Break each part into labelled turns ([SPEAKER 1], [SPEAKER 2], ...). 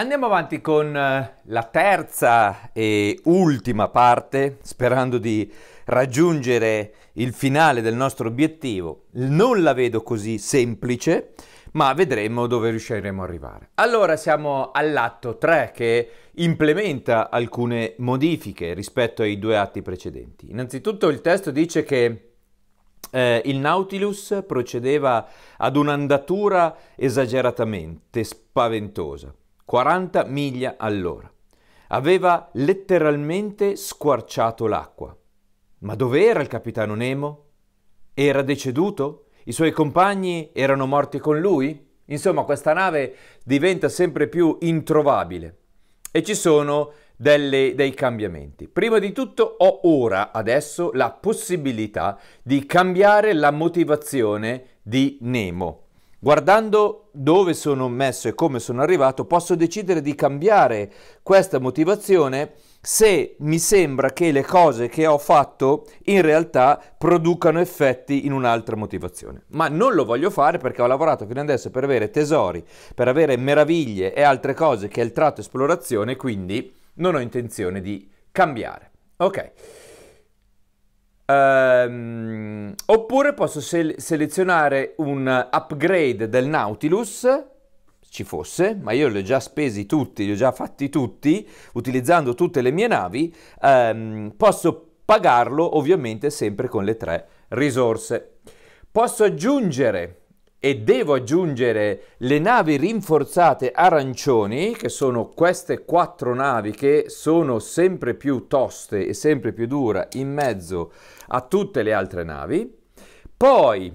[SPEAKER 1] Andiamo avanti con eh, la terza e ultima parte, sperando di raggiungere il finale del nostro obiettivo. Non la vedo così semplice, ma vedremo dove riusciremo ad arrivare. Allora siamo all'atto 3 che implementa alcune modifiche rispetto ai due atti precedenti. Innanzitutto il testo dice che eh, il Nautilus procedeva ad un'andatura esageratamente spaventosa. 40 miglia all'ora. Aveva letteralmente squarciato l'acqua. Ma dove era il capitano Nemo? Era deceduto? I suoi compagni erano morti con lui? Insomma, questa nave diventa sempre più introvabile e ci sono delle, dei cambiamenti. Prima di tutto ho ora, adesso, la possibilità di cambiare la motivazione di Nemo. Guardando dove sono messo e come sono arrivato, posso decidere di cambiare questa motivazione se mi sembra che le cose che ho fatto in realtà producano effetti in un'altra motivazione. Ma non lo voglio fare perché ho lavorato fino adesso per avere tesori, per avere meraviglie e altre cose che è il tratto esplorazione, quindi non ho intenzione di cambiare. Ok. Ehm, oppure posso se- selezionare un upgrade del Nautilus ci fosse, ma io li ho già spesi tutti, li ho già fatti tutti, utilizzando tutte le mie navi, ehm, posso pagarlo ovviamente sempre con le tre risorse. Posso aggiungere e devo aggiungere le navi rinforzate arancioni, che sono queste quattro navi che sono sempre più toste e sempre più dure in mezzo a tutte le altre navi. Poi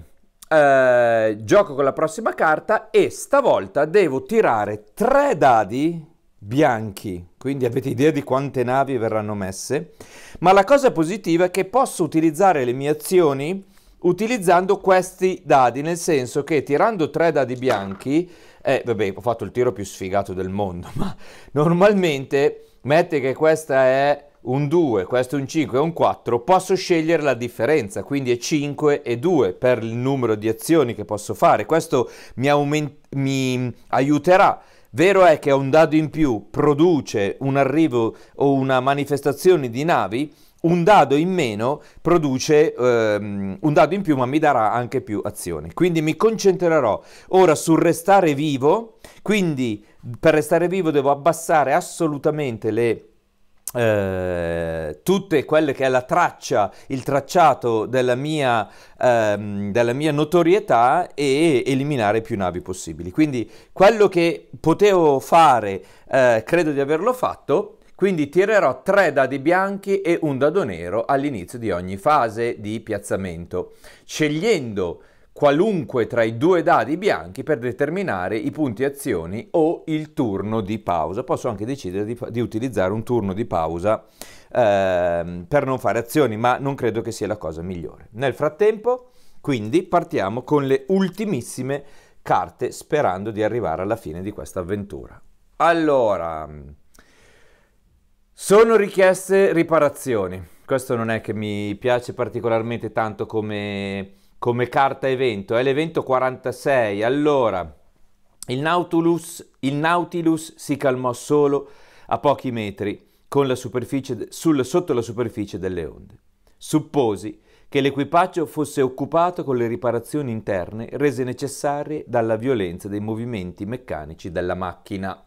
[SPEAKER 1] eh, gioco con la prossima carta e stavolta devo tirare tre dadi bianchi, quindi avete idea di quante navi verranno messe. Ma la cosa positiva è che posso utilizzare le mie azioni utilizzando questi dadi, nel senso che tirando tre dadi bianchi, eh, vabbè ho fatto il tiro più sfigato del mondo, ma normalmente mette che questa è un 2, questo è un 5 e un 4, posso scegliere la differenza, quindi è 5 e 2 per il numero di azioni che posso fare. Questo mi, aument- mi aiuterà. Vero è che un dado in più produce un arrivo o una manifestazione di navi, un dado in meno produce ehm, un dado in più, ma mi darà anche più azioni. Quindi mi concentrerò ora sul restare vivo. Quindi per restare vivo devo abbassare assolutamente le eh, tutte quelle che è la traccia, il tracciato della mia, ehm, della mia, notorietà e eliminare più navi possibili. Quindi quello che potevo fare, eh, credo di averlo fatto. Quindi tirerò tre dadi bianchi e un dado nero all'inizio di ogni fase di piazzamento, scegliendo qualunque tra i due dadi bianchi per determinare i punti azioni o il turno di pausa. Posso anche decidere di, di utilizzare un turno di pausa eh, per non fare azioni, ma non credo che sia la cosa migliore. Nel frattempo, quindi, partiamo con le ultimissime carte sperando di arrivare alla fine di questa avventura. Allora, sono richieste riparazioni. Questo non è che mi piace particolarmente tanto come, come carta evento. È l'evento 46. Allora, il Nautilus, il Nautilus, si calmò solo a pochi metri la sul, sotto la superficie delle onde. Supposi che l'equipaggio fosse occupato con le riparazioni interne rese necessarie dalla violenza dei movimenti meccanici della macchina.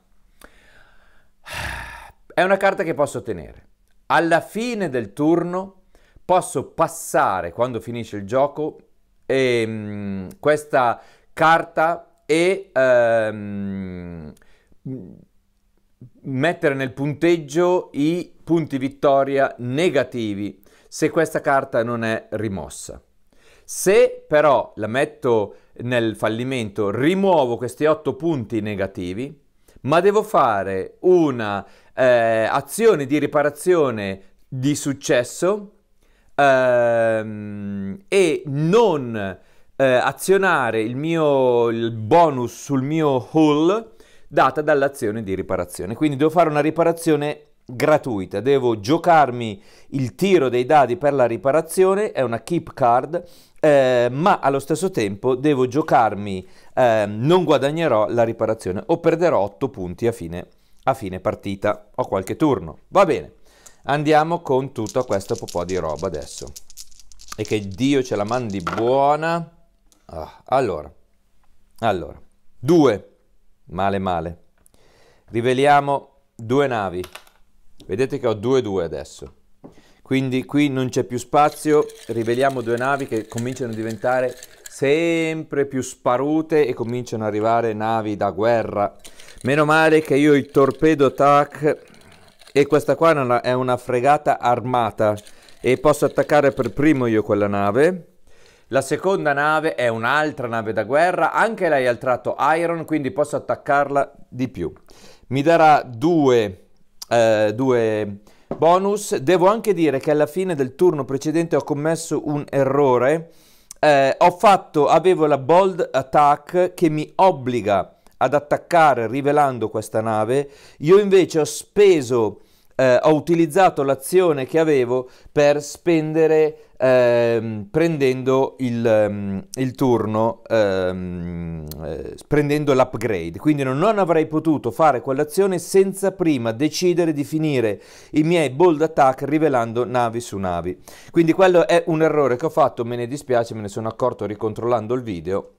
[SPEAKER 1] È una carta che posso tenere. Alla fine del turno posso passare, quando finisce il gioco, ehm, questa carta e ehm, mettere nel punteggio i punti vittoria negativi se questa carta non è rimossa. Se però la metto nel fallimento, rimuovo questi 8 punti negativi, ma devo fare una eh, azioni di riparazione di successo ehm, e non eh, azionare il mio il bonus sul mio haul data dall'azione di riparazione. Quindi devo fare una riparazione gratuita, devo giocarmi il tiro dei dadi per la riparazione, è una keep card, eh, ma allo stesso tempo devo giocarmi, eh, non guadagnerò la riparazione o perderò 8 punti a fine a fine partita o qualche turno. Va bene, andiamo con tutto questo po' di roba adesso. E che Dio ce la mandi buona. Ah, allora, allora, due, male male. Riveliamo due navi. Vedete che ho due due adesso. Quindi qui non c'è più spazio, riveliamo due navi che cominciano a diventare sempre più sparute e cominciano ad arrivare navi da guerra. Meno male che io ho il torpedo TAC e questa qua è una fregata armata e posso attaccare per primo io quella nave. La seconda nave è un'altra nave da guerra, anche lei ha il tratto Iron, quindi posso attaccarla di più. Mi darà due, eh, due Bonus, devo anche dire che alla fine del turno precedente ho commesso un errore. Eh, ho fatto, avevo la bold attack che mi obbliga ad attaccare rivelando questa nave. Io invece ho speso eh, ho utilizzato l'azione che avevo per spendere ehm, prendendo il, ehm, il turno, ehm, eh, prendendo l'upgrade. Quindi non avrei potuto fare quell'azione senza prima decidere di finire i miei bold attack rivelando navi su navi. Quindi quello è un errore che ho fatto, me ne dispiace, me ne sono accorto ricontrollando il video.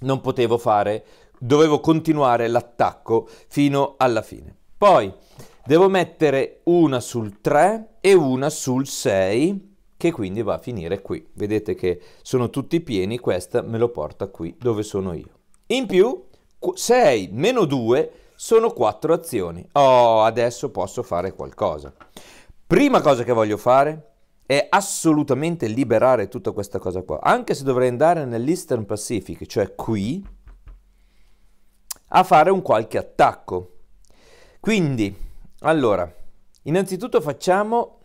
[SPEAKER 1] Non potevo fare, dovevo continuare l'attacco fino alla fine. Poi Devo mettere una sul 3 e una sul 6 che quindi va a finire qui. Vedete che sono tutti pieni, questa me lo porta qui dove sono io. In più 6 meno 2 sono 4 azioni. Oh, adesso posso fare qualcosa. Prima cosa che voglio fare è assolutamente liberare tutta questa cosa qua. Anche se dovrei andare nell'Eastern Pacific, cioè qui, a fare un qualche attacco. Quindi allora, innanzitutto facciamo,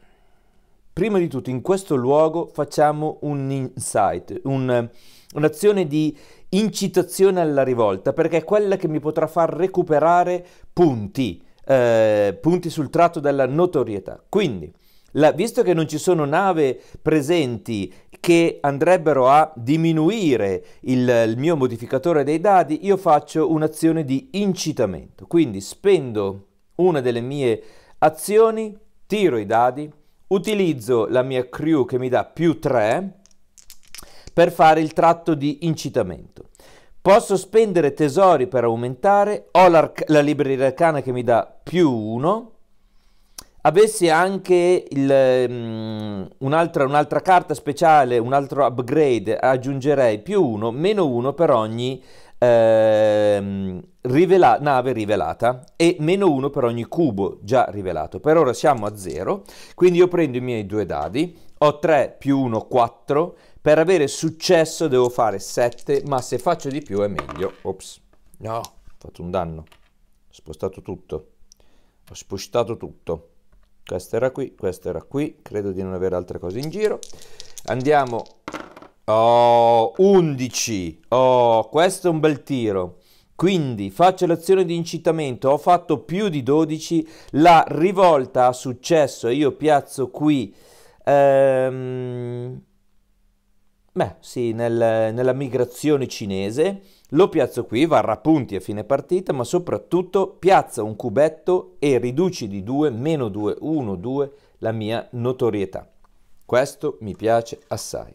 [SPEAKER 1] prima di tutto, in questo luogo facciamo un insight, un, un'azione di incitazione alla rivolta, perché è quella che mi potrà far recuperare punti, eh, punti sul tratto della notorietà. Quindi, la, visto che non ci sono nave presenti che andrebbero a diminuire il, il mio modificatore dei dadi, io faccio un'azione di incitamento. Quindi spendo una delle mie azioni, tiro i dadi, utilizzo la mia crew che mi dà più 3 per fare il tratto di incitamento. Posso spendere tesori per aumentare, ho la libreria arcana che mi dà più 1. Avessi anche mm, un'altra, un un'altra carta speciale, un altro upgrade, aggiungerei più 1, meno 1 per ogni eh, rivela- nave rivelata e meno 1 per ogni cubo già rivelato. Per ora siamo a 0, quindi io prendo i miei due dadi, ho 3 più 1, 4. Per avere successo devo fare 7, ma se faccio di più è meglio. Ops, no, ho fatto un danno. Ho spostato tutto. Ho spostato tutto. Questo era qui, questo era qui. Credo di non avere altre cose in giro. Andiamo Oh, 11. Oh, questo è un bel tiro. Quindi faccio l'azione di incitamento, ho fatto più di 12, la rivolta ha successo e io piazzo qui, ehm, beh sì, nel, nella migrazione cinese, lo piazzo qui, varrà punti a fine partita, ma soprattutto piazza un cubetto e riduci di 2, meno 2, 1, 2 la mia notorietà. Questo mi piace assai.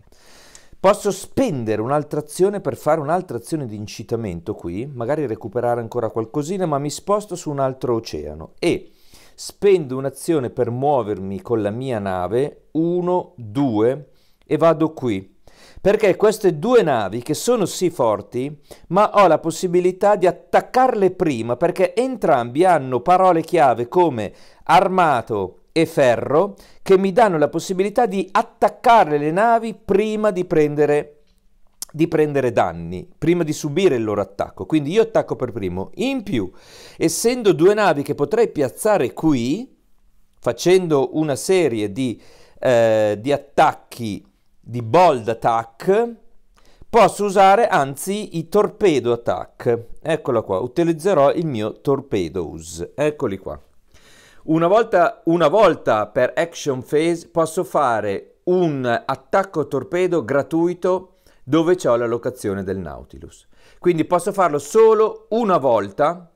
[SPEAKER 1] Posso spendere un'altra azione per fare un'altra azione di incitamento qui, magari recuperare ancora qualcosina, ma mi sposto su un altro oceano e spendo un'azione per muovermi con la mia nave 1, 2 e vado qui. Perché queste due navi che sono sì forti, ma ho la possibilità di attaccarle prima perché entrambi hanno parole chiave come armato, e ferro che mi danno la possibilità di attaccare le navi prima di prendere, di prendere danni, prima di subire il loro attacco. Quindi io attacco per primo. In più, essendo due navi che potrei piazzare qui, facendo una serie di, eh, di attacchi di bold attack, posso usare anzi i torpedo attack. Eccola qua, utilizzerò il mio torpedoes. Eccoli qua. Una volta, una volta per action phase posso fare un attacco torpedo gratuito dove ho la locazione del Nautilus. Quindi posso farlo solo una volta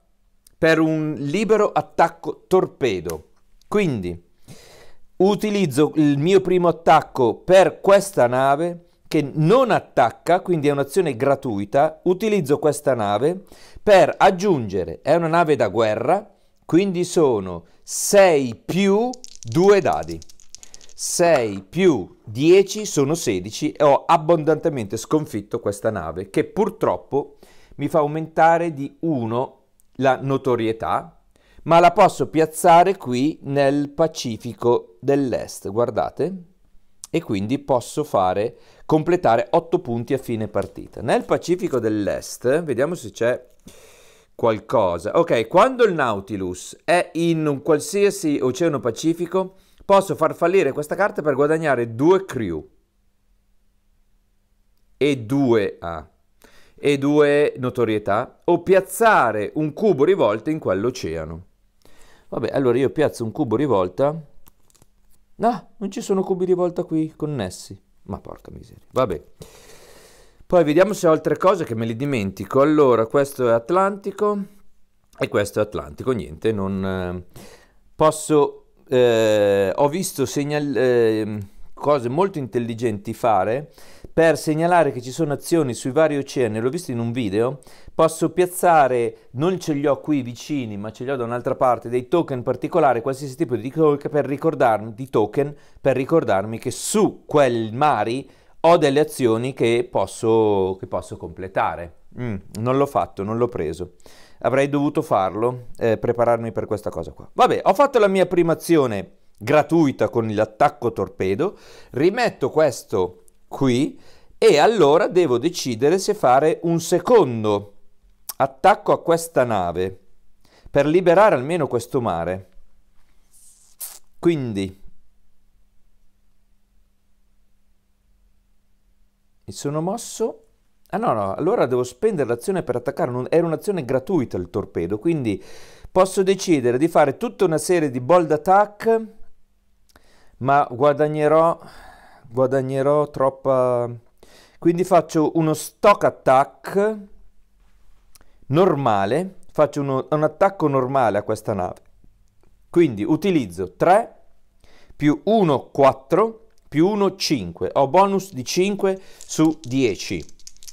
[SPEAKER 1] per un libero attacco torpedo. Quindi utilizzo il mio primo attacco per questa nave che non attacca, quindi è un'azione gratuita, utilizzo questa nave per aggiungere, è una nave da guerra, quindi sono 6 più 2 dadi. 6 più 10 sono 16 e ho abbondantemente sconfitto questa nave che purtroppo mi fa aumentare di 1 la notorietà, ma la posso piazzare qui nel Pacifico dell'Est, guardate, e quindi posso fare completare 8 punti a fine partita. Nel Pacifico dell'Est, vediamo se c'è qualcosa. Ok, quando il Nautilus è in un qualsiasi oceano pacifico, posso far fallire questa carta per guadagnare due crew. E due A. e due notorietà. O piazzare un cubo rivolta in quell'oceano. Vabbè, allora io piazzo un cubo rivolta. No, non ci sono cubi rivolta qui connessi. Ma porca miseria. Vabbè. Poi vediamo se ho altre cose che me le dimentico. Allora, questo è Atlantico e questo è Atlantico. Niente, non eh, posso... Eh, ho visto segnal... Eh, cose molto intelligenti fare per segnalare che ci sono azioni sui vari oceani, l'ho visto in un video, posso piazzare, non ce li ho qui vicini, ma ce li ho da un'altra parte, dei token particolari, qualsiasi tipo di token per ricordarmi, di token per ricordarmi che su quel mari ho delle azioni che posso, che posso completare. Mm, non l'ho fatto, non l'ho preso. Avrei dovuto farlo, eh, prepararmi per questa cosa qua. Vabbè, ho fatto la mia prima azione gratuita con l'attacco torpedo, rimetto questo qui e allora devo decidere se fare un secondo attacco a questa nave per liberare almeno questo mare. Quindi Mi sono mosso. Ah no, no, allora devo spendere l'azione per attaccare. Non... Era un'azione gratuita il torpedo, quindi posso decidere di fare tutta una serie di bold attack, ma guadagnerò, guadagnerò troppa... Quindi faccio uno stock attack normale, faccio uno, un attacco normale a questa nave. Quindi utilizzo 3 più 1, 4 più 1 5, ho bonus di 5 su 10.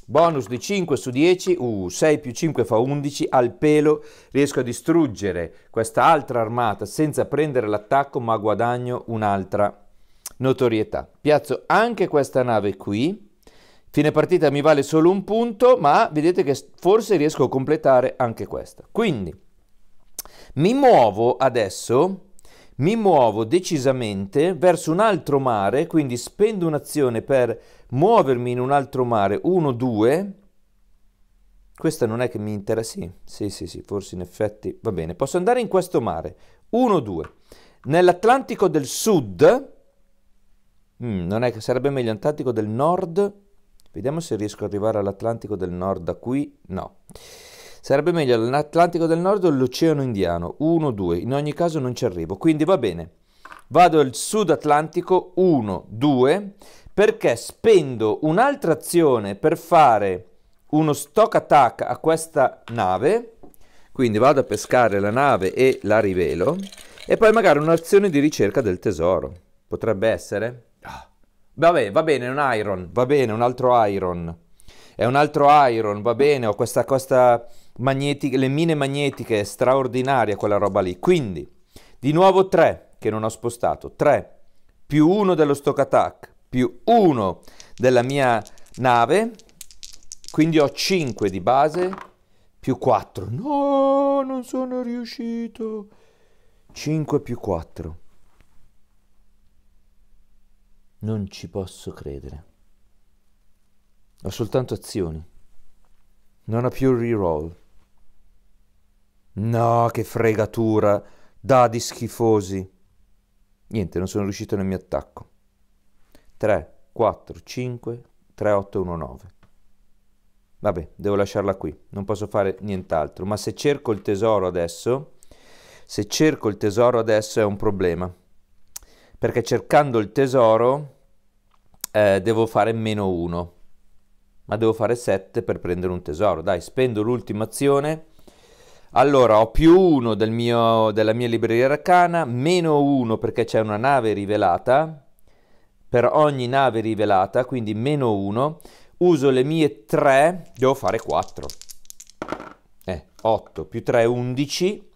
[SPEAKER 1] Bonus di 5 su 10, uh, 6 più 5 fa 11, al pelo riesco a distruggere questa altra armata senza prendere l'attacco ma guadagno un'altra notorietà. Piazzo anche questa nave qui, fine partita mi vale solo un punto ma vedete che forse riesco a completare anche questa. Quindi mi muovo adesso mi muovo decisamente verso un altro mare, quindi spendo un'azione per muovermi in un altro mare, 1, 2. Questa non è che mi interessa, sì, sì, sì, sì, forse in effetti, va bene, posso andare in questo mare, 1, 2. Nell'Atlantico del Sud, mm, non è che sarebbe meglio l'Atlantico del Nord, vediamo se riesco ad arrivare all'Atlantico del Nord da qui, no. Sarebbe meglio l'Atlantico del Nord o l'Oceano Indiano? 1, 2. In ogni caso non ci arrivo. Quindi va bene. Vado al Sud Atlantico 1, 2 perché spendo un'altra azione per fare uno stock attack a questa nave. Quindi vado a pescare la nave e la rivelo. E poi magari un'azione di ricerca del tesoro. Potrebbe essere? Ah. Vabbè, va bene, un iron, va bene, un altro iron. È un altro iron, va bene, ho questa, questa magnetiche, le mine magnetiche, è straordinaria quella roba lì. Quindi, di nuovo 3, che non ho spostato, 3 più 1 dello stock attack, più 1 della mia nave, quindi ho 5 di base, più 4. No, non sono riuscito. 5 più 4. Non ci posso credere. Ho soltanto azioni. Non ho più reroll. No, che fregatura! Dadi schifosi! Niente, non sono riuscito nel mio attacco. 3, 4, 5, 3, 8, 1, 9. Vabbè, devo lasciarla qui, non posso fare nient'altro. Ma se cerco il tesoro adesso, se cerco il tesoro adesso è un problema. Perché cercando il tesoro eh, devo fare meno 1. Ma devo fare 7 per prendere un tesoro. Dai, spendo l'ultima azione allora, ho più 1 del della mia libreria arcana, meno 1 perché c'è una nave rivelata, per ogni nave rivelata, quindi meno 1. Uso le mie 3, devo fare 4. Eh, 8 più 3, 11.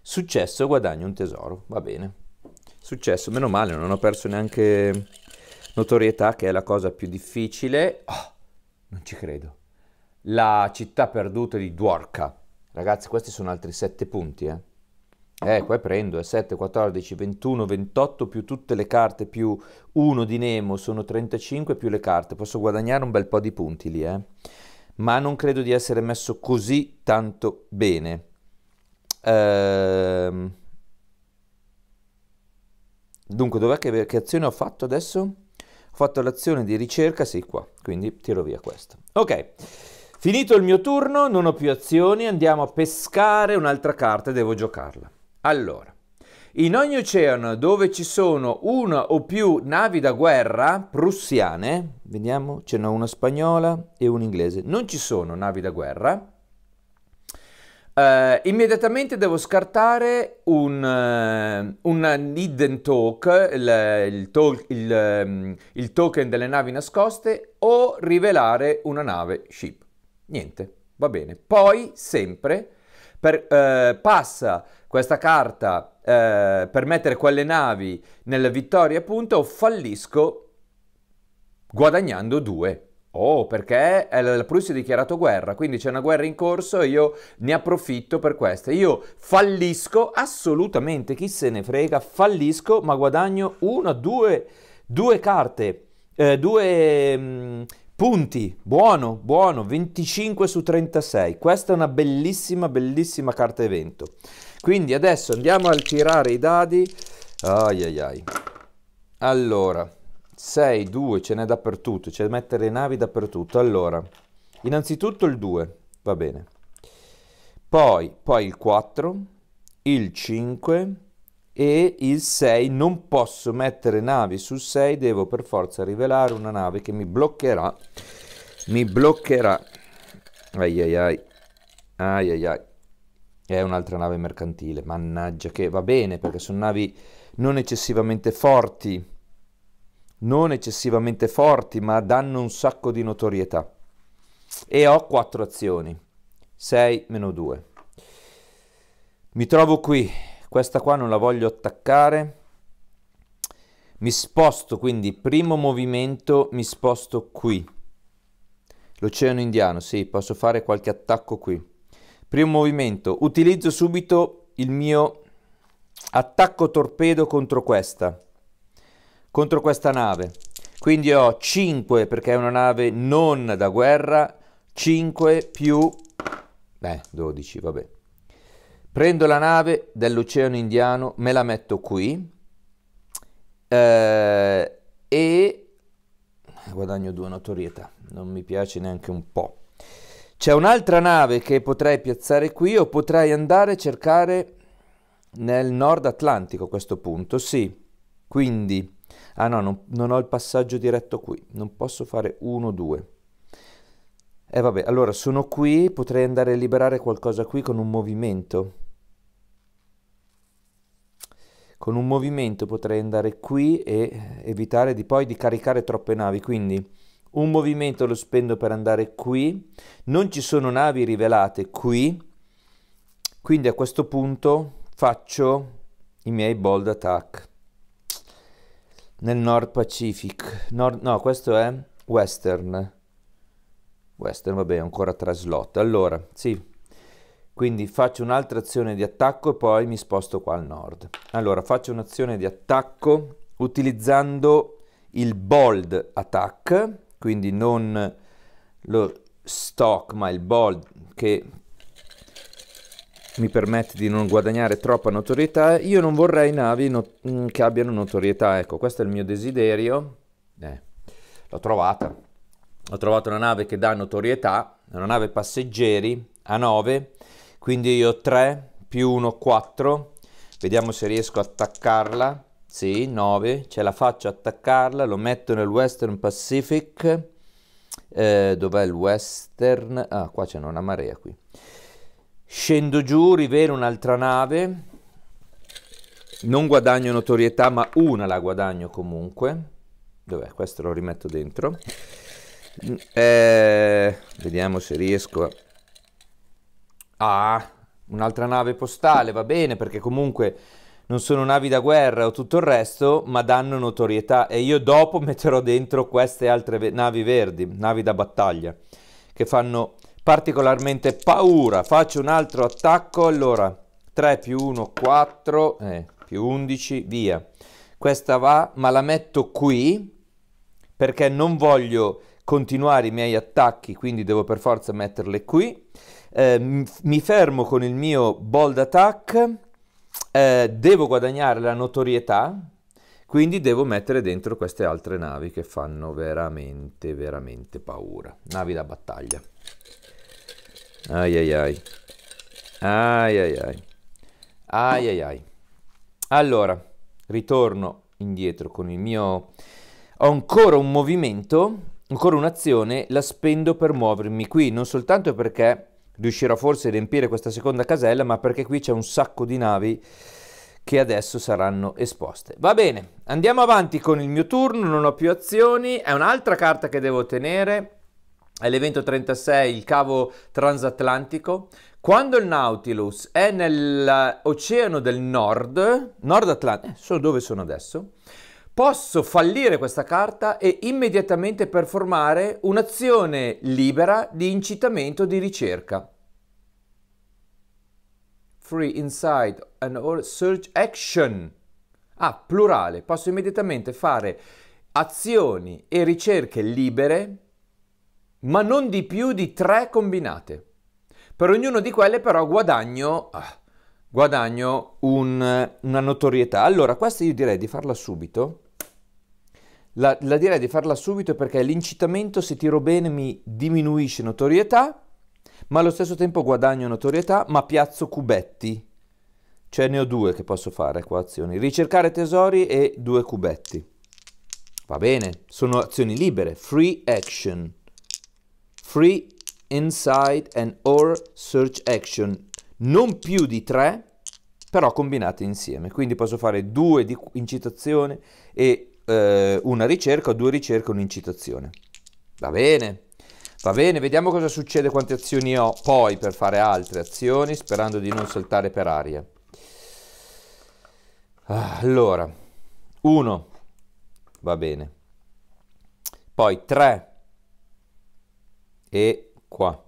[SPEAKER 1] Successo, guadagno un tesoro, va bene. Successo, meno male, non ho perso neanche notorietà, che è la cosa più difficile. Oh, non ci credo. La città perduta di Dworka. Ragazzi, questi sono altri 7 punti, eh. Eh, qua prendo, eh, 7, 14, 21, 28 più tutte le carte più 1 di Nemo, sono 35 più le carte. Posso guadagnare un bel po' di punti lì, eh. Ma non credo di essere messo così tanto bene. Ehm... Dunque, dov'è che, che azione ho fatto adesso? Ho fatto l'azione di ricerca, sì, qua. Quindi tiro via questo. Ok. Finito il mio turno, non ho più azioni, andiamo a pescare un'altra carta e devo giocarla. Allora, in ogni oceano dove ci sono una o più navi da guerra prussiane, vediamo, ce n'è una spagnola e una inglese, non ci sono navi da guerra, eh, immediatamente devo scartare un, eh, un hidden talk, il, il, talk il, mm, il token delle navi nascoste, o rivelare una nave ship niente, va bene. Poi, sempre, per, eh, passa questa carta eh, per mettere quelle navi nella vittoria, appunto, fallisco guadagnando due. Oh, perché la Prussia ha dichiarato guerra, quindi c'è una guerra in corso e io ne approfitto per questa. Io fallisco assolutamente, chi se ne frega, fallisco, ma guadagno una, due, due carte, eh, due mm, Punti, buono, buono, 25 su 36. Questa è una bellissima, bellissima carta evento. Quindi adesso andiamo a tirare i dadi. Ai ai ai. Allora, 6, 2, ce n'è dappertutto, c'è da mettere navi dappertutto. Allora, innanzitutto il 2, va bene. Poi, poi il 4, il 5, e il 6 non posso mettere navi sul 6 devo per forza rivelare una nave che mi bloccherà mi bloccherà ai ai ai ai ai, ai. è un'altra nave mercantile mannaggia che va bene perché sono navi non eccessivamente forti non eccessivamente forti ma danno un sacco di notorietà e ho 4 azioni 6 meno 2 mi trovo qui questa qua non la voglio attaccare mi sposto quindi primo movimento mi sposto qui l'oceano indiano sì posso fare qualche attacco qui primo movimento utilizzo subito il mio attacco torpedo contro questa contro questa nave quindi ho 5 perché è una nave non da guerra 5 più beh 12 vabbè prendo la nave dell'Oceano Indiano, me la metto qui eh, e guadagno due notorietà, non mi piace neanche un po'. C'è un'altra nave che potrei piazzare qui o potrei andare a cercare nel nord Atlantico a questo punto, sì. Quindi, ah no, non, non ho il passaggio diretto qui, non posso fare 1-2. E eh, vabbè, allora sono qui, potrei andare a liberare qualcosa qui con un movimento con un movimento potrei andare qui e evitare di poi di caricare troppe navi, quindi un movimento lo spendo per andare qui, non ci sono navi rivelate qui, quindi a questo punto faccio i miei bold attack nel Nord Pacific, Nord, no questo è Western, Western vabbè ancora tre slot, allora sì quindi faccio un'altra azione di attacco e poi mi sposto qua al nord. Allora faccio un'azione di attacco utilizzando il bold attack, quindi non lo stock ma il bold che mi permette di non guadagnare troppa notorietà. Io non vorrei navi no mm, che abbiano notorietà, ecco, questo è il mio desiderio. Eh, l'ho trovata. Ho trovato una nave che dà notorietà, una nave passeggeri a 9 quindi io 3 più 1, 4. Vediamo se riesco a attaccarla. Sì, 9. Ce la faccio attaccarla. Lo metto nel Western Pacific. Eh, dov'è il Western? Ah, qua c'è una marea qui. Scendo giù, rivelo un'altra nave. Non guadagno notorietà, ma una la guadagno comunque. Dov'è? Questo lo rimetto dentro. Eh, vediamo se riesco a Ah, un'altra nave postale, va bene, perché comunque non sono navi da guerra o tutto il resto, ma danno notorietà e io dopo metterò dentro queste altre ve navi verdi, navi da battaglia, che fanno particolarmente paura. Faccio un altro attacco, allora 3 più 1, 4, eh, più 11, via. Questa va, ma la metto qui perché non voglio continuare i miei attacchi, quindi devo per forza metterle qui. Eh, mi fermo con il mio bold attack, eh, devo guadagnare la notorietà, quindi devo mettere dentro queste altre navi che fanno veramente, veramente paura. Navi da battaglia. Ai ai ai. Ai ai ai. Ai ai ai. Allora, ritorno indietro con il mio... Ho ancora un movimento ancora un'azione la spendo per muovermi qui, non soltanto perché riuscirò forse a riempire questa seconda casella, ma perché qui c'è un sacco di navi che adesso saranno esposte. Va bene, andiamo avanti con il mio turno, non ho più azioni, è un'altra carta che devo tenere, è l'evento 36, il cavo transatlantico. Quando il Nautilus è nell'oceano del nord, nord Atlantico, eh, so dove sono adesso, posso fallire questa carta e immediatamente performare un'azione libera di incitamento di ricerca. Free Insight and All Search Action. Ah, plurale. Posso immediatamente fare azioni e ricerche libere, ma non di più di tre combinate. Per ognuna di quelle però guadagno... Ah, guadagno un, una notorietà. Allora, questa io direi di farla subito la, la direi di farla subito perché l'incitamento se tiro bene mi diminuisce notorietà, ma allo stesso tempo guadagno notorietà, ma piazzo cubetti. Cioè ne ho due che posso fare qua azioni. Ricercare tesori e due cubetti. Va bene, sono azioni libere. Free action. Free inside and or search action. Non più di tre, però combinate insieme. Quindi posso fare due di incitazione e eh, una ricerca, due ricerche, un'incitazione. Va bene? Va bene, vediamo cosa succede, quante azioni ho poi per fare altre azioni, sperando di non saltare per aria. Ah, allora, 1, va bene. Poi 3 e qua.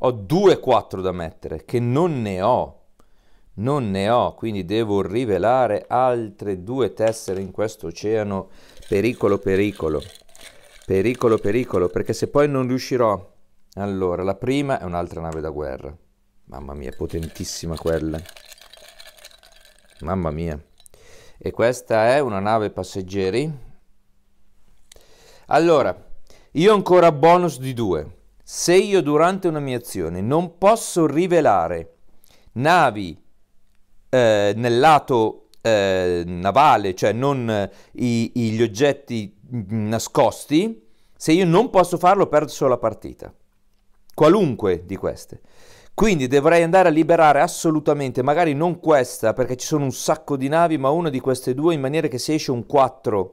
[SPEAKER 1] Ho 2 4 da mettere, che non ne ho non ne ho, quindi devo rivelare altre due tessere in questo oceano pericolo pericolo. Pericolo pericolo, perché se poi non riuscirò... Allora, la prima è un'altra nave da guerra. Mamma mia, potentissima quella. Mamma mia. E questa è una nave passeggeri. Allora, io ho ancora bonus di due. Se io durante una mia azione non posso rivelare navi eh, nel lato eh, navale, cioè non eh, i, gli oggetti mm, nascosti, se io non posso farlo perso la partita. Qualunque di queste. Quindi dovrei andare a liberare assolutamente, magari non questa perché ci sono un sacco di navi, ma una di queste due in maniera che se esce un 4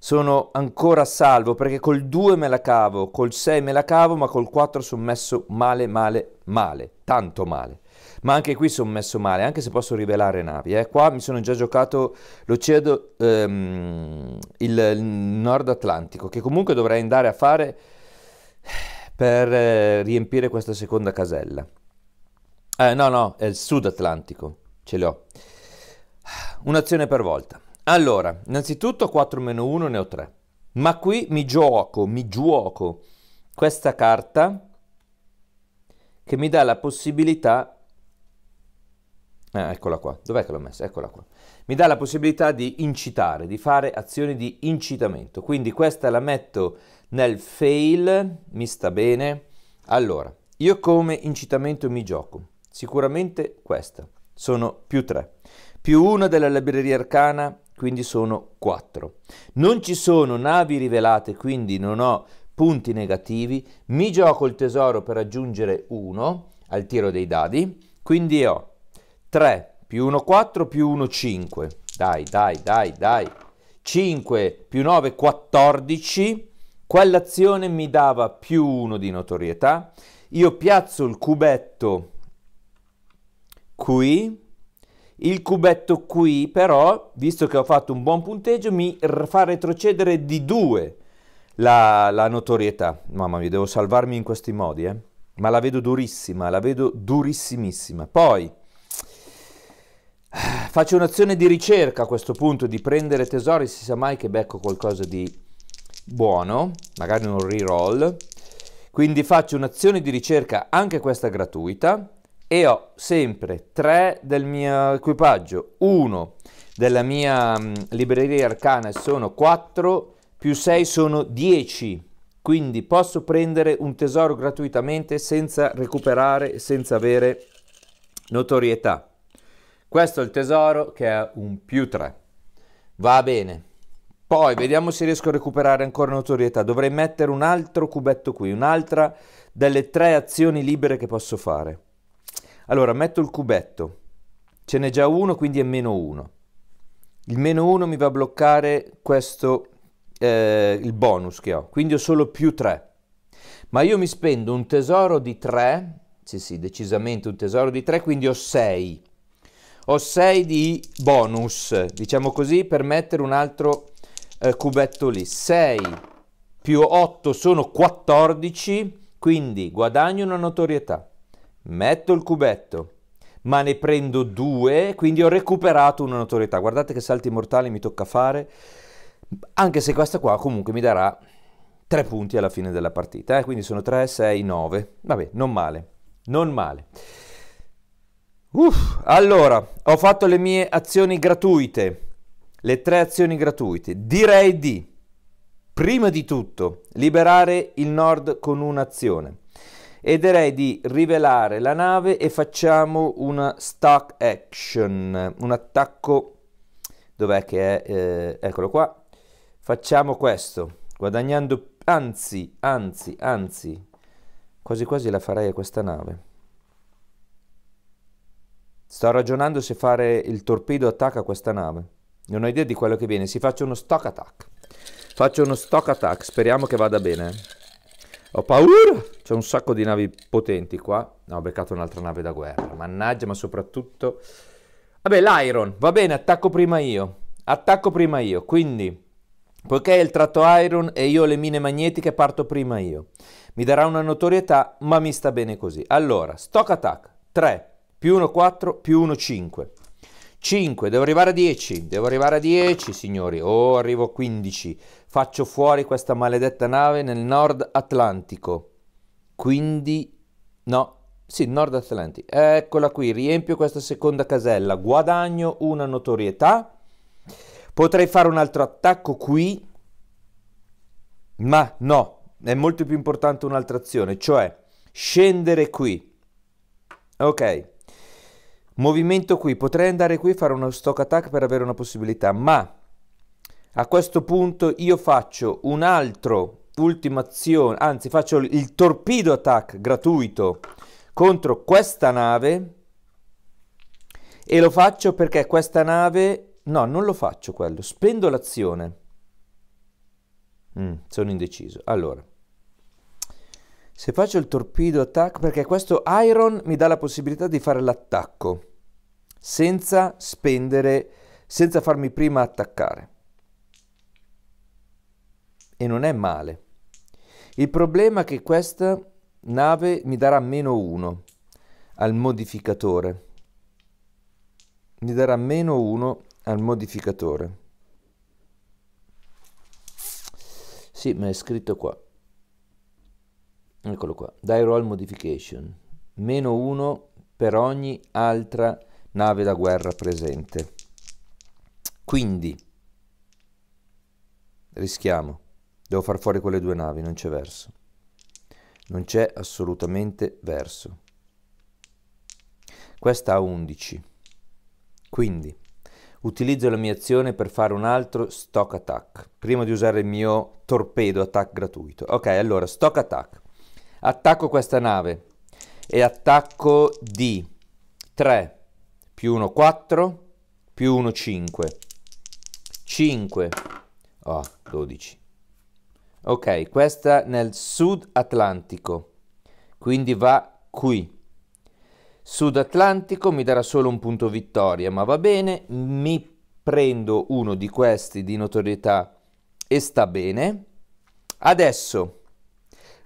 [SPEAKER 1] sono ancora salvo perché col 2 me la cavo, col 6 me la cavo, ma col 4 sono messo male, male, male, tanto male ma anche qui sono messo male, anche se posso rivelare navi. Eh. Qua mi sono già giocato l'Oceano, ehm, il Nord Atlantico, che comunque dovrei andare a fare per eh, riempire questa seconda casella. Eh, no, no, è il Sud Atlantico, ce l'ho. Un'azione per volta. Allora, innanzitutto 4-1 ne ho 3. Ma qui mi gioco, mi gioco questa carta che mi dà la possibilità eh, eccola qua, dov'è che l'ho messa? Eccola qua. Mi dà la possibilità di incitare, di fare azioni di incitamento. Quindi questa la metto nel fail, mi sta bene. Allora, io come incitamento mi gioco. Sicuramente questa. Sono più 3. Più 1 della libreria arcana, quindi sono 4. Non ci sono navi rivelate, quindi non ho punti negativi. Mi gioco il tesoro per aggiungere 1 al tiro dei dadi, quindi ho 3 più 1 4 più 1 5. Dai, dai, dai, dai. 5 più 9 14. Quell'azione mi dava più 1 di notorietà. Io piazzo il cubetto qui. Il cubetto qui però, visto che ho fatto un buon punteggio, mi fa retrocedere di 2 la, la notorietà. Mamma mia, devo salvarmi in questi modi, eh? Ma la vedo durissima, la vedo durissimissima. Poi Faccio un'azione di ricerca a questo punto, di prendere tesori, si sa mai che becco qualcosa di buono, magari un reroll. Quindi faccio un'azione di ricerca, anche questa gratuita, e ho sempre 3 del mio equipaggio, 1 della mia mm, libreria arcana sono 4, più 6 sono 10 quindi posso prendere un tesoro gratuitamente senza recuperare, senza avere notorietà. Questo è il tesoro che è un più 3. Va bene. Poi vediamo se riesco a recuperare ancora notorietà. Dovrei mettere un altro cubetto qui, un'altra delle tre azioni libere che posso fare. Allora, metto il cubetto. Ce n'è già uno, quindi è meno 1. Il meno 1 mi va a bloccare questo, eh, il bonus che ho. Quindi ho solo più 3. Ma io mi spendo un tesoro di 3, sì sì, decisamente un tesoro di 3, quindi ho 6 ho 6 di bonus, diciamo così, per mettere un altro eh, cubetto lì. 6 più 8 sono 14, quindi guadagno una notorietà, metto il cubetto, ma ne prendo 2, quindi ho recuperato una notorietà. Guardate che salti mortali mi tocca fare, anche se questa qua comunque mi darà 3 punti alla fine della partita, eh? quindi sono 3, 6, 9. Vabbè, non male, non male. Uff, allora, ho fatto le mie azioni gratuite, le tre azioni gratuite. Direi di, prima di tutto, liberare il nord con un'azione. E direi di rivelare la nave e facciamo una stock action, un attacco... Dov'è che è? Eh, eccolo qua. Facciamo questo, guadagnando... Anzi, anzi, anzi, quasi quasi la farei a questa nave. Sto ragionando se fare il torpedo attacco a questa nave. Non ho idea di quello che viene. Si faccia uno stock attack. Faccio uno stock attack. Speriamo che vada bene. Ho paura. C'è un sacco di navi potenti qua. No, ho beccato un'altra nave da guerra. Mannaggia, ma soprattutto... Vabbè, l'Iron. Va bene, attacco prima io. Attacco prima io. Quindi, poiché è il tratto Iron e io ho le mine magnetiche, parto prima io. Mi darà una notorietà, ma mi sta bene così. Allora, stock attack. 3, più 1 4 più 1 5 5 devo arrivare a 10 devo arrivare a 10 signori o oh, arrivo a 15 faccio fuori questa maledetta nave nel nord atlantico quindi no sì, Nord Atlantico. Eccola qui, riempio questa seconda casella, guadagno una notorietà. Potrei fare un altro attacco qui, ma no, è molto più importante un'altra azione, cioè scendere qui. Ok, movimento qui, potrei andare qui e fare uno stock attack per avere una possibilità, ma a questo punto io faccio un altro ultima azione, anzi faccio il torpedo attack gratuito contro questa nave e lo faccio perché questa nave, no non lo faccio quello, spendo l'azione, mm, sono indeciso, allora se faccio il torpedo attack, perché questo iron mi dà la possibilità di fare l'attacco senza spendere, senza farmi prima attaccare. E non è male. Il problema è che questa nave mi darà meno 1 al modificatore. Mi darà meno 1 al modificatore. Sì, ma è scritto qua eccolo qua, die roll modification, meno 1 per ogni altra nave da guerra presente. Quindi, rischiamo, devo far fuori quelle due navi, non c'è verso. Non c'è assolutamente verso. Questa ha 11. Quindi, utilizzo la mia azione per fare un altro stock attack, prima di usare il mio torpedo attack gratuito. Ok, allora, stock attack attacco questa nave e attacco di 3 più 1 4 più 1 5 5 oh, 12 ok questa nel sud atlantico quindi va qui sud atlantico mi darà solo un punto vittoria ma va bene mi prendo uno di questi di notorietà e sta bene adesso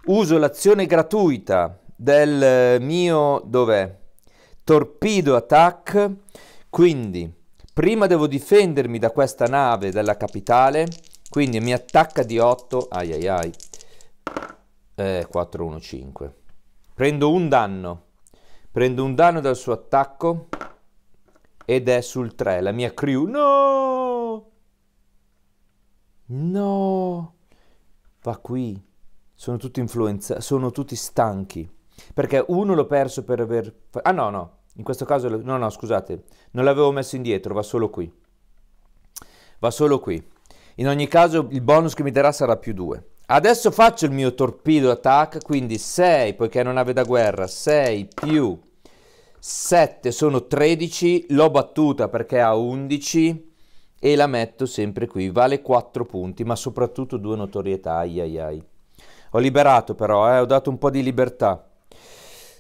[SPEAKER 1] uso l'azione gratuita del eh, mio dov'è? Torpedo attack, quindi prima devo difendermi da questa nave della capitale, quindi mi attacca di 8, ai ai ai, eh, 4, 1, 5. Prendo un danno, prendo un danno dal suo attacco ed è sul 3, la mia crew, no! No! Va qui sono tutti influenza, sono tutti stanchi. Perché uno l'ho perso per aver... Ah no, no, in questo caso... No, no, scusate, non l'avevo messo indietro, va solo qui. Va solo qui. In ogni caso il bonus che mi darà sarà più 2. Adesso faccio il mio torpedo attack, quindi 6, poiché è una nave da guerra, 6 più 7 sono 13, l'ho battuta perché ha 11 e la metto sempre qui, vale 4 punti, ma soprattutto 2 notorietà, ai ai ai. Ho liberato però, eh, ho dato un po' di libertà.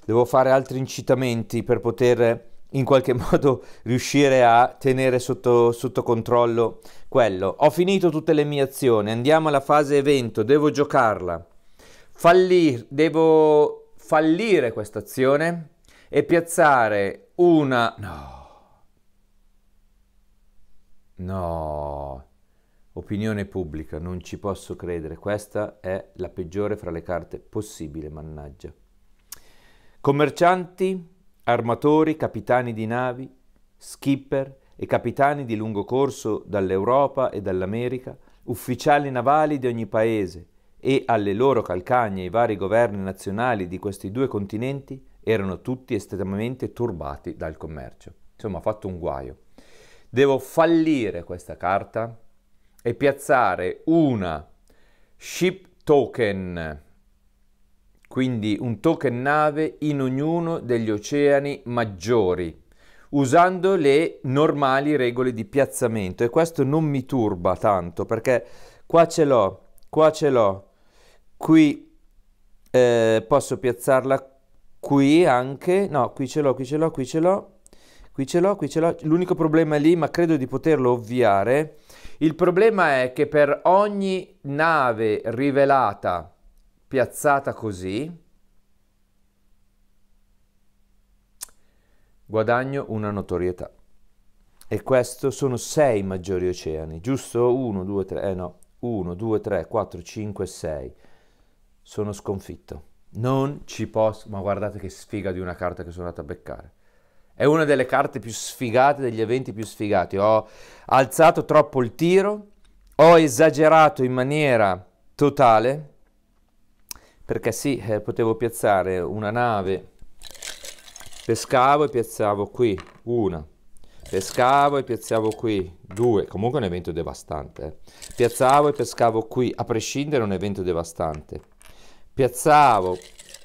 [SPEAKER 1] Devo fare altri incitamenti per poter in qualche modo riuscire a tenere sotto, sotto controllo quello. Ho finito tutte le mie azioni, andiamo alla fase evento, devo giocarla. Fallir, devo fallire questa azione e piazzare una... No. No. Opinione pubblica, non ci posso credere, questa è la peggiore fra le carte possibile, mannaggia. Commercianti, armatori, capitani di navi, skipper e capitani di lungo corso dall'Europa e dall'America, ufficiali navali di ogni paese e alle loro calcagne i vari governi nazionali di questi due continenti erano tutti estremamente turbati dal commercio. Insomma, ha fatto un guaio. Devo fallire questa carta e piazzare una ship token, quindi un token nave in ognuno degli oceani maggiori, usando le normali regole di piazzamento. E questo non mi turba tanto perché qua ce l'ho, qua ce l'ho, qui eh, posso piazzarla qui anche, no, qui ce l'ho, qui ce l'ho, qui ce l'ho, qui ce l'ho, qui ce l'ho. L'unico problema lì, ma credo di poterlo ovviare, il problema è che per ogni nave rivelata piazzata così, guadagno una notorietà. E questo sono sei maggiori oceani, giusto? 1, 2, 3, no, 1, 2, 3, 4, 5, 6. Sono sconfitto. Non ci posso, ma guardate che sfiga di una carta che sono andato a beccare. È una delle carte più sfigate, degli eventi più sfigati. Ho alzato troppo il tiro, ho esagerato in maniera totale, perché sì, eh, potevo piazzare una nave, pescavo e piazzavo qui, una, pescavo e piazzavo qui, due, comunque è un evento devastante, eh. piazzavo e pescavo qui, a prescindere è un evento devastante, piazzavo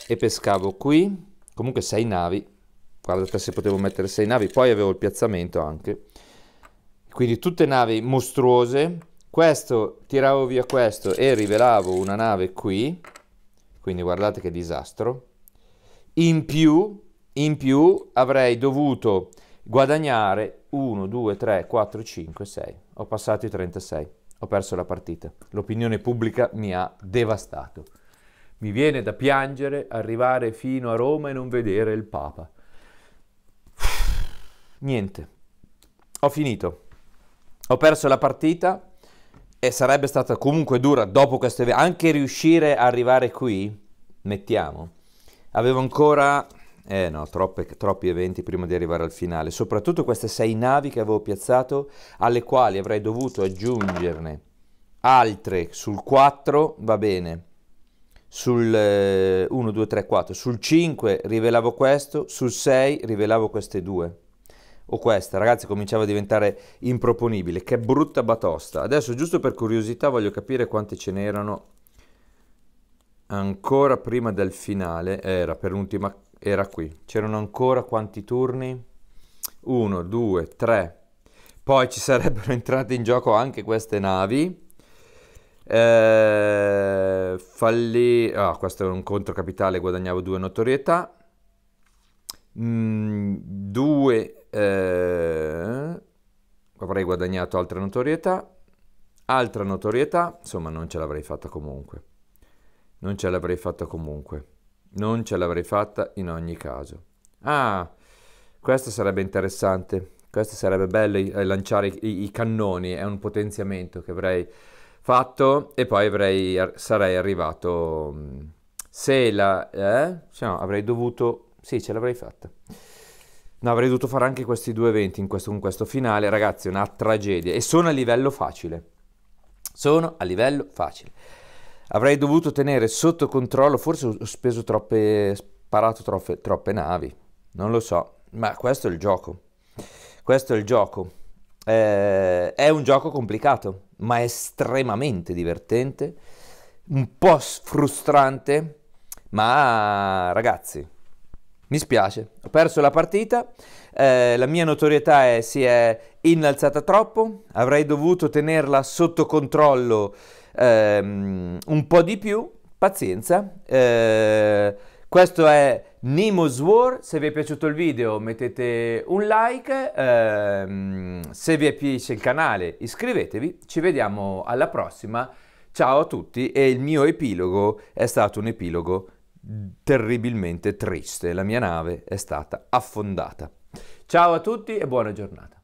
[SPEAKER 1] e pescavo qui, comunque sei navi, guardate se potevo mettere sei navi, poi avevo il piazzamento anche. Quindi tutte navi mostruose, questo tiravo via questo e rivelavo una nave qui, quindi guardate che disastro. In più, in più avrei dovuto guadagnare 1, 2, 3, 4, 5, 6. Ho passato i 36, ho perso la partita. L'opinione pubblica mi ha devastato. Mi viene da piangere arrivare fino a Roma e non vedere il Papa. Niente, ho finito. Ho perso la partita e sarebbe stata comunque dura dopo questo evento. Anche riuscire a arrivare qui, mettiamo. Avevo ancora, eh no, troppe, troppi eventi prima di arrivare al finale. Soprattutto queste sei navi che avevo piazzato, alle quali avrei dovuto aggiungerne altre sul 4, va bene. Sul 1, 2, 3, 4. Sul 5 rivelavo questo, sul 6 rivelavo queste due o questa, ragazzi, cominciava a diventare improponibile. Che brutta batosta. Adesso, giusto per curiosità, voglio capire quante ce n'erano ancora prima del finale. Era per l'ultima, era qui. C'erano ancora quanti turni? Uno, due, tre. Poi ci sarebbero entrate in gioco anche queste navi. Eh, fallì. Ah, questo è un contro capitale, guadagnavo due notorietà. Mm, due eh, avrei guadagnato altra notorietà, altra notorietà, insomma non ce l'avrei fatta comunque. Non ce l'avrei fatta comunque. Non ce l'avrei fatta in ogni caso. Ah, questo sarebbe interessante. Questo sarebbe bello eh, lanciare i, i, cannoni, è un potenziamento che avrei fatto e poi avrei, sarei arrivato... Mh, mm, se la... Eh? Se no, avrei dovuto... Sì, ce l'avrei fatta. No, avrei dovuto fare anche questi due eventi in questo, con questo finale, ragazzi, è una tragedia. E sono a livello facile. Sono a livello facile. Avrei dovuto tenere sotto controllo, forse ho speso troppe, sparato troppe, troppe navi, non lo so, ma questo è il gioco. Questo è il gioco. Eh, è un gioco complicato, ma estremamente divertente, un po' frustrante, ma ragazzi, mi spiace, ho perso la partita, eh, la mia notorietà è, si è innalzata troppo, avrei dovuto tenerla sotto controllo ehm, un po' di più, pazienza. Eh, questo è Nemo's War, se vi è piaciuto il video mettete un like, ehm, se vi piace il canale iscrivetevi, ci vediamo alla prossima, ciao a tutti e il mio epilogo è stato un epilogo terribilmente triste. La mia nave è stata affondata. Ciao a tutti e buona giornata.